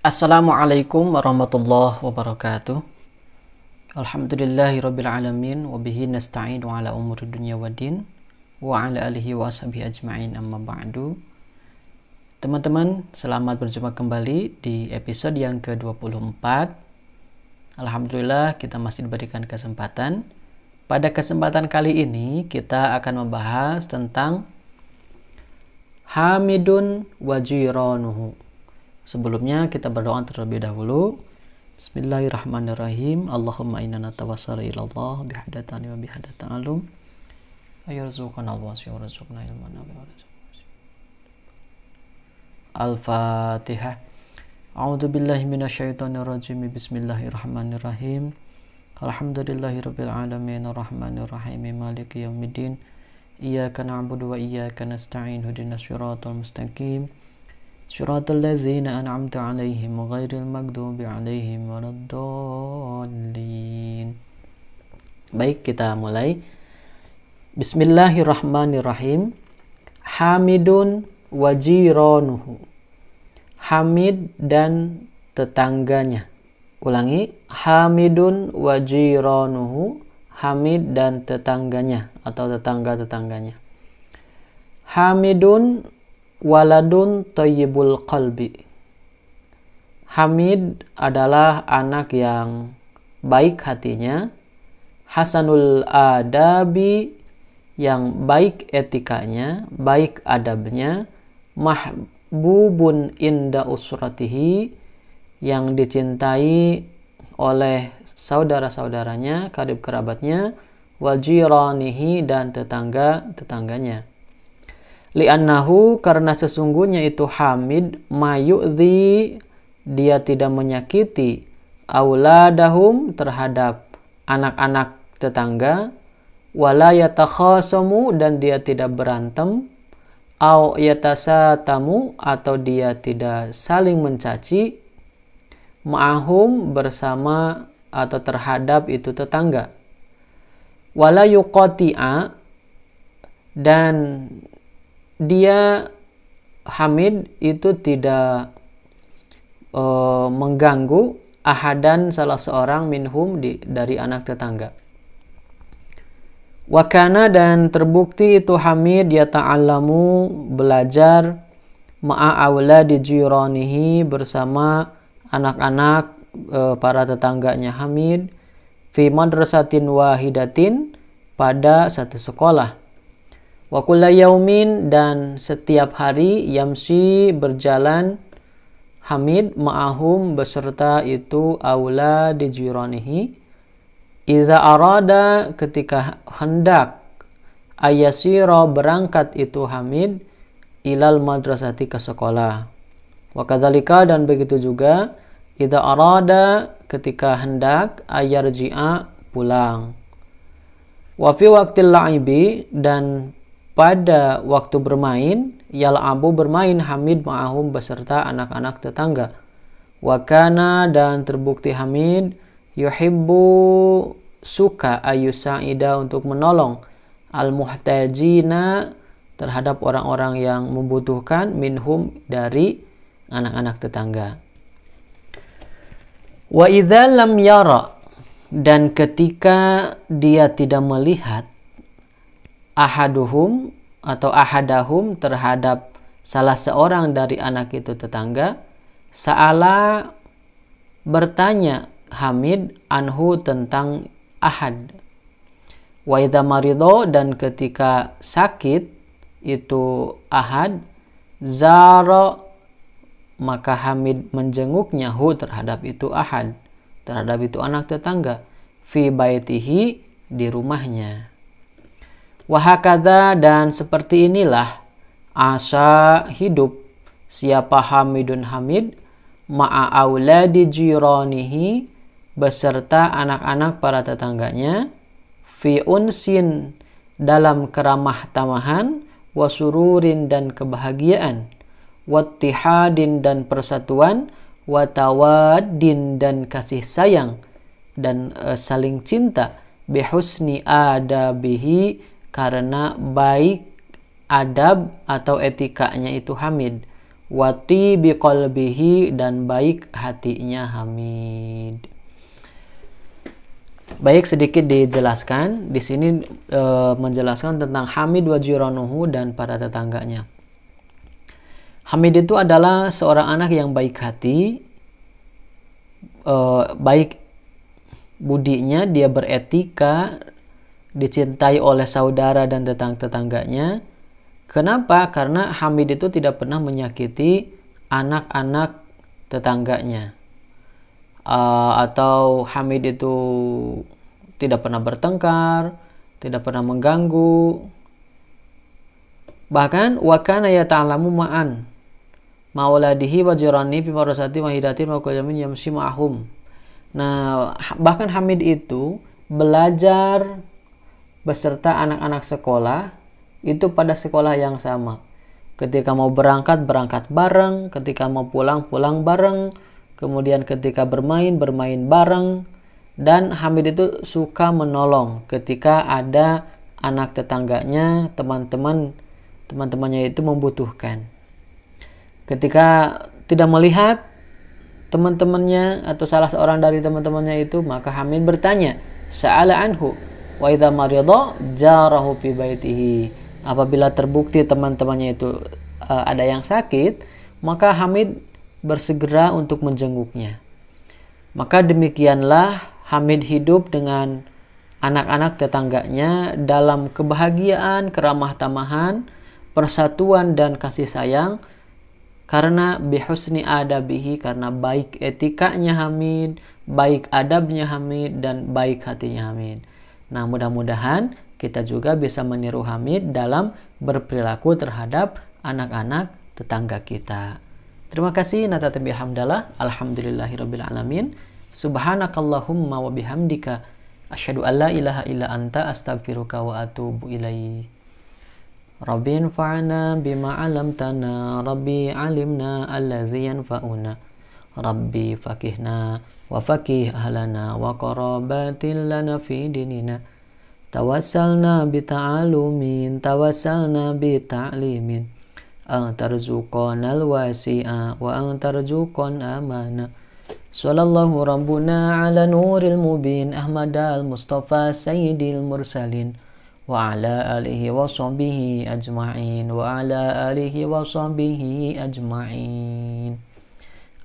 Assalamualaikum warahmatullahi wabarakatuh. Alhamdulillahi rabbil alamin wa bihi nasta'inu ala umuri dunya waddin wa ala alihi wa ashabihi ajma'in amma ba'du. Teman-teman, selamat berjumpa kembali di episode yang ke-24. Alhamdulillah kita masih diberikan kesempatan. Pada kesempatan kali ini kita akan membahas tentang Hamidun wajironuhu Sebelumnya kita berdoa terlebih dahulu. Bismillahirrahmanirrahim. Allahumma inna natawassalu ila Allah bihadatani wa bihadata alum. Ayarzuqan Allah wa yarzuqna ilman wa Al-Fatihah. A'udzu billahi minasyaitonir rajim. Bismillahirrahmanirrahim. Alhamdulillahirabbil alamin arrahmanir rahim maliki yaumiddin. Iyyaka na'budu wa iyyaka nasta'in ihdinas siratal mustaqim. صراط الذين أنعمت عليهم غير المغضوب عليهم ولا الضالين Baik, kita mulai. Bismillahirrahmanirrahim. Hamidun wajironuhu. Hamid dan tetangganya. Ulangi, Hamidun wajironuhu. Hamid dan tetangganya atau tetangga-tetangganya. Hamidun Waladun Toyibul Qalbi Hamid adalah anak yang baik hatinya, Hasanul Adabi yang baik etikanya, baik adabnya, mahbubun inda usratihi yang dicintai oleh saudara-saudaranya, karib kerabatnya, wajiranihi dan tetangga-tetangganya li'annahu karena sesungguhnya itu hamid mayu'zi dia tidak menyakiti auladahum terhadap anak-anak tetangga wala yatakhasamu dan dia tidak berantem au yatasatamu atau dia tidak saling mencaci ma'ahum bersama atau terhadap itu tetangga wala yuqati'a dan dia Hamid itu tidak uh, mengganggu ahadan salah seorang minhum di, dari anak tetangga. Wakana dan terbukti itu Hamid ya ta'allamu belajar ma'a'awla di jironihi bersama anak-anak e, para tetangganya Hamid fi madrasatin wahidatin pada satu sekolah Wa yaumin dan setiap hari yamsi berjalan Hamid ma'ahum beserta itu aula dijironihi Iza arada ketika hendak ayasiro berangkat itu Hamid ilal madrasati ke sekolah. Wakadhalika dan begitu juga iza arada ketika hendak ayarji'a pulang. Wafi waktil la'ibi dan pada waktu bermain abu bermain Hamid ma'ahum beserta anak-anak tetangga wakana dan terbukti Hamid yuhibbu suka ayusaida untuk menolong al-muhtajina terhadap orang-orang yang membutuhkan minhum dari anak-anak tetangga. Wa idza lam yara dan ketika dia tidak melihat ahaduhum atau ahadahum terhadap salah seorang dari anak itu tetangga Sa'ala bertanya Hamid anhu tentang ahad wa marido dan ketika sakit itu ahad zaro maka Hamid menjenguknya hu terhadap itu ahad terhadap itu anak tetangga fi baitihi di rumahnya Wahakada dan seperti inilah asa hidup siapa Hamidun Hamid ma'a auladi jironihi beserta anak-anak para tetangganya fi unsin dalam keramah tamahan wasururin dan kebahagiaan wattihadin dan persatuan watawadin dan kasih sayang dan uh, saling cinta bihusni adabihi karena baik adab atau etikanya itu Hamid wati biqalbihi dan baik hatinya Hamid baik sedikit dijelaskan di sini e, menjelaskan tentang Hamid wa dan para tetangganya Hamid itu adalah seorang anak yang baik hati e, baik budinya dia beretika dicintai oleh saudara dan tetangga-tetangganya. Kenapa? Karena Hamid itu tidak pernah menyakiti anak-anak tetangganya. Uh, atau Hamid itu tidak pernah bertengkar, tidak pernah mengganggu. Bahkan wakana ya ta'lamu ma'an mauladihi wa jirani fi marasati wa wa kujamin yamsi ma'ahum. Nah, bahkan Hamid itu belajar beserta anak-anak sekolah itu pada sekolah yang sama. Ketika mau berangkat, berangkat bareng, ketika mau pulang, pulang bareng, kemudian ketika bermain, bermain bareng, dan Hamid itu suka menolong ketika ada anak tetangganya, teman-teman, teman-temannya itu membutuhkan. Ketika tidak melihat teman-temannya atau salah seorang dari teman-temannya itu, maka Hamid bertanya, "Sa'ala anhu?" wa idza marida jarahu fi baitihi apabila terbukti teman-temannya itu uh, ada yang sakit maka Hamid bersegera untuk menjenguknya maka demikianlah Hamid hidup dengan anak-anak tetangganya dalam kebahagiaan, keramah tamahan, persatuan dan kasih sayang karena bihusni adabihi karena baik etikanya Hamid, baik adabnya Hamid dan baik hatinya Hamid. Nah, mudah-mudahan kita juga bisa meniru Hamid dalam berperilaku terhadap anak-anak tetangga kita. Terima kasih natatabil hamdalah. Alhamdulillahirabbil alamin. Subhanakallahumma wa bihamdika asyhadu an la ilaha illa anta astaghfiruka wa atubu ilaik. Rabbi anfa'na bima 'allamtana, Rabbi 'alimna alladhi yanfa'una, Rabbi faqihna wa faqih ahlana wa qarabatin lana fi dinina tawassalna bi ta'alumin tawassalna bi ta'limin antarzuqana alwasi'a wa antarzuqan amana sallallahu rabbuna ala nuril mubin ahmadal Mustafa sayyidil mursalin wa ala alihi wa sahbihi ajma'in wa ala alihi wa sahbihi ajma'in